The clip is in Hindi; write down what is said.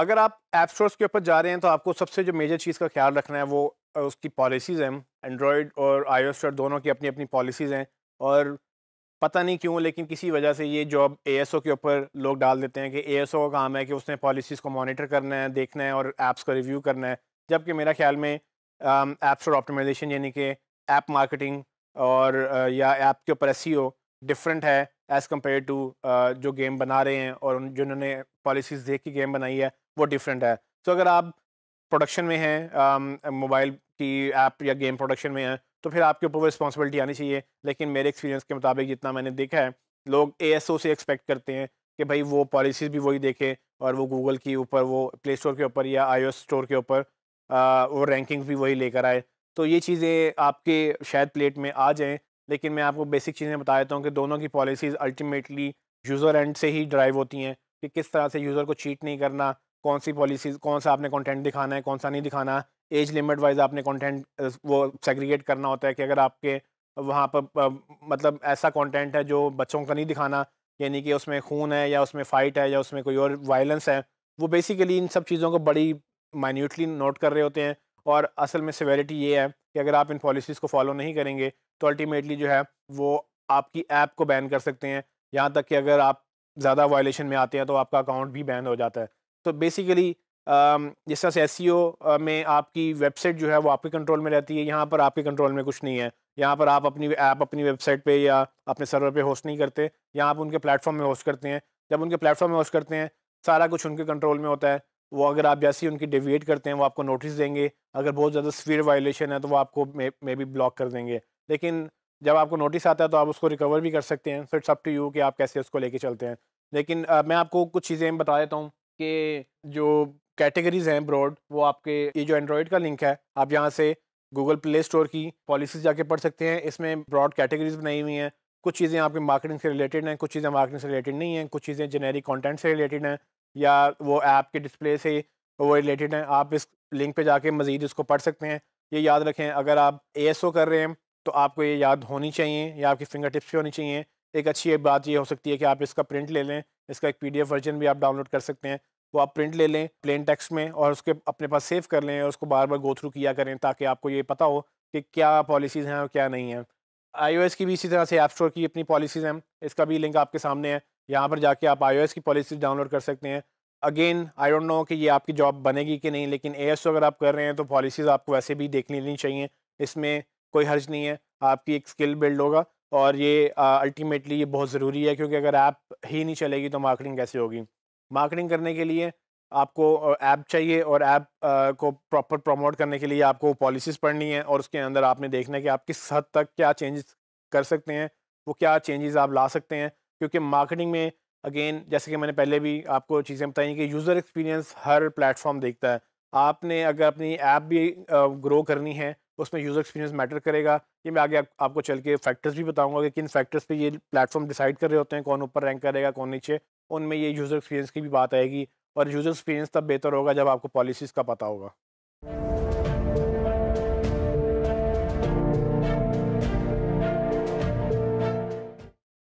अगर आप ऐप स्टोर्स के ऊपर जा रहे हैं तो आपको सबसे जो मेजर चीज़ का ख्याल रखना है वो उसकी पॉलिसीज़ हैं एंड्रॉयड और आई स्टोर दोनों की अपनी अपनी पॉलिसीज़ हैं और पता नहीं क्यों लेकिन किसी वजह से ये जॉब ए के ऊपर लोग डाल देते हैं कि ए का काम है कि उसने पॉलिसीज़ को मॉनिटर करना है देखना है और ऐप्स का रिव्यू करना है जबकि मेरा ख्याल में ऐप स्टोर ऑप्टिमाइजेशन यानी कि ऐप मार्केटिंग और या ऐप के ऊपर एस डिफरेंट e है एज़ कम्पेयर टू जो गेम बना रहे हैं और जिन्होंने पॉलिसीज़ देख के गेम बनाई है वो डिफरेंट है तो अगर आप प्रोडक्शन में हैं मोबाइल um, की ऐप या गेम प्रोडक्शन में हैं तो फिर आपके ऊपर वो रिस्पॉन्सिबिलिटी आनी चाहिए लेकिन मेरे एक्सपीरियंस के मुताबिक जितना मैंने देखा है लोग ए से एक्सपेक्ट करते हैं कि भाई वो पॉलिसीज़ भी वही देखें और वो गूगल के ऊपर वो प्ले स्टोर के ऊपर या आई स्टोर के ऊपर वो रैंकिंग भी वही लेकर आए तो ये चीज़ें आपके शायद प्लेट में आ जाएँ लेकिन मैं आपको बेसिक चीज़ें बता देता हूँ कि दोनों की पॉलिसीज़ अल्टीमेटली यूज़र एंड से ही ड्राइव होती हैं कि किस तरह से यूज़र को चीट नहीं करना कौन सी पॉलिसी कौन सा आपने कंटेंट दिखाना है कौन सा नहीं दिखाना एज लिमिट वाइज आपने कंटेंट वो सेग्रीगेट करना होता है कि अगर आपके वहाँ पर मतलब ऐसा कंटेंट है जो बच्चों का नहीं दिखाना यानी कि उसमें खून है या उसमें फ़ाइट है या उसमें कोई और वायलेंस है वो बेसिकली इन सब चीज़ों को बड़ी माइन्यूटली नोट कर रहे होते हैं और असल में सिवेरिटी ये है कि अगर आप इन पॉलिसीज़ को फॉलो नहीं करेंगे तो अल्टीमेटली जो है वो आपकी ऐप को बैन कर सकते हैं यहाँ तक कि अगर आप ज़्यादा वायलेशन में आते हैं तो आपका अकाउंट भी बैन हो जाता है तो बेसिकली जिस तरह से एस e में आपकी वेबसाइट जो है वो आपके कंट्रोल में रहती है यहाँ पर आपके कंट्रोल में कुछ नहीं है यहाँ पर आप अपनी ऐप अपनी वेबसाइट पे या अपने सर्वर पे होस्ट नहीं करते यहाँ आप उनके प्लेटफॉर्म में होस्ट करते हैं जब उनके प्लेटफॉर्म में होस्ट करते हैं सारा कुछ उनके कंट्रोल में होता है वो अगर आप जैसे ही उनकी डिविएट करते हैं वो आपको नोटिस देंगे अगर बहुत ज़्यादा स्वीर वायलेशन है तो वो आपको मे बी ब्लॉक कर देंगे लेकिन जब आपको नोटिस आता है तो आप उसको रिकवर भी कर सकते हैं so it's up to you कि आप कैसे उसको लेके चलते हैं लेकिन आ, मैं आपको कुछ चीज़ें बता देता हूँ के जो कैटेगरीज हैं ब्रॉड वो आपके ये जो एंड्रॉयड का लिंक है आप यहाँ से गूगल प्ले स्टोर की पॉलिसीज जाके पढ़ सकते हैं इसमें ब्रॉड कैटेगरीज बनाई हुई हैं कुछ चीज़ें आपके मार्केटिंग से रिलेटेड हैं कुछ चीज़ें मार्केटिंग से रिलेटेड नहीं हैं कुछ चीज़ें जेनेरिक कॉन्टेंट से रिलेटेड हैं या वो ऐप के डिस्प्ले से वो रिलेटेड हैं आप इस लिंक पर जाके मज़ीद इसको पढ़ सकते हैं ये याद रखें अगर आप ए कर रहे हैं तो आपको ये याद होनी चाहिए या आपकी फिंगर टिप्स भी होनी चाहिए एक अच्छी बात ये हो सकती है कि आप इसका प्रिंट ले लें इसका एक पीडीएफ वर्जन भी आप डाउनलोड कर सकते हैं वो आप प्रिंट ले लें प्लेन टेक्स्ट में और उसके अपने पास सेव कर लें और उसको बार बार गो थ्रू किया करें ताकि आपको ये पता हो कि क्या पॉलिसीज़ हैं और क्या नहीं है आई की भी इसी तरह से ऐप स्टोर की अपनी पॉलिसीज़ हैं इसका भी लिंक आपके सामने है यहाँ पर जाके आप आई की पॉलिसीज डाउनलोड कर सकते हैं अगेन आई डोंट नो कि ये आपकी जॉब बनेगी कि नहीं लेकिन ए अगर आप कर रहे हैं तो पॉलिसीज़ आपको वैसे भी देख लेनी चाहिए इसमें कोई हर्ज नहीं है आपकी एक स्किल बिल्ड होगा और ये अल्टीमेटली ये बहुत ज़रूरी है क्योंकि अगर ऐप ही नहीं चलेगी तो मार्केटिंग कैसे होगी मार्केटिंग करने के लिए आपको ऐप चाहिए और ऐप को प्रॉपर प्रमोट करने के लिए आपको पॉलिसीज़ पढ़नी है और उसके अंदर आपने देखना है कि आप किस हद तक क्या चेंजेस कर सकते हैं वो क्या चेंजेस आप ला सकते हैं क्योंकि मार्केटिंग में अगेन जैसे कि मैंने पहले भी आपको चीज़ें बताई कि यूज़र एक्सपीरियंस हर प्लेटफॉर्म देखता है आपने अगर अपनी ऐप भी ग्रो करनी है तो उसमें यूज़र एक्सपीरियंस मैटर करेगा ये मैं आगे आप, आपको चल के फैक्टर्स भी बताऊंगा कि किन फैक्टर्स पे ये प्लेटफॉर्म डिसाइड कर रहे होते हैं कौन ऊपर रैंक करेगा कौन नीचे उनमें ये यूज़र एक्सपीरियंस की भी बात आएगी और यूज़र एक्सपीरियंस तब बेहतर होगा जब आपको पॉलिसीज़ का पता होगा